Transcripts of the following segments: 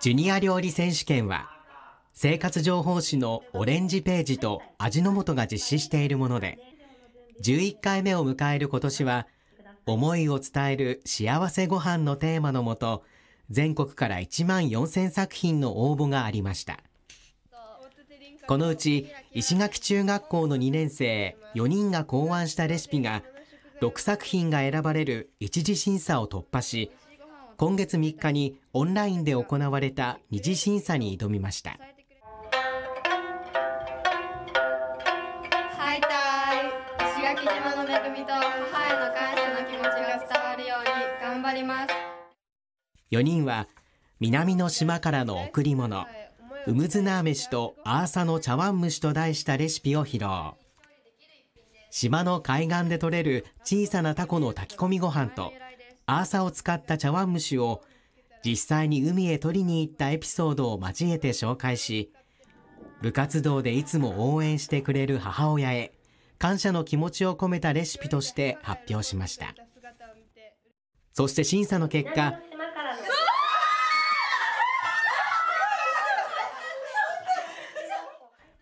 ジュニア料理選手権は、生活情報誌のオレンジページと味の素が実施しているもので、11回目を迎える今年は、思いを伝える幸せご飯のテーマのもと、全国から1万4000作品の応募がありました。このうち、石垣中学校の2年生4人が考案したレシピが、6作品が選ばれる一次審査を突破し、今月3日にオンラインで行われた二次審査に挑みました。敗退石垣島の恵みと母への感謝の気持ちが伝わるように頑張ります4人は南の島からの贈り物ウムズナー飯とアーサの茶碗蒸しと題したレシピを披露島の海岸で採れる小さなタコの炊き込みご飯とアーサを使った茶碗蒸しを実際に海へ取りに行ったエピソードを交えて紹介し、部活動でいつも応援してくれる母親へ感謝の気持ちを込めたレシピとして発表しました。そして審査の結果、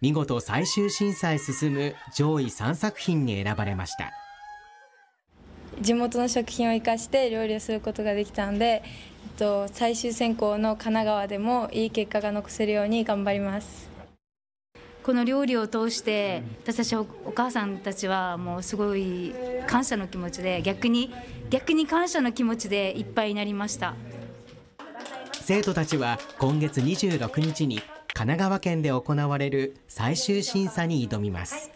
見事最終審査へ進む上位3作品に選ばれました。地元の食品を生かして料理をすることができたので、えっと、最終選考の神奈川でもいい結果が残せるように頑張ります。この料理を通して私たちお母さんたちはもうすごい感謝の気持ちで逆に逆に感謝の気持ちでいっぱいになりました生徒たちは今月26日に神奈川県で行われる最終審査に挑みます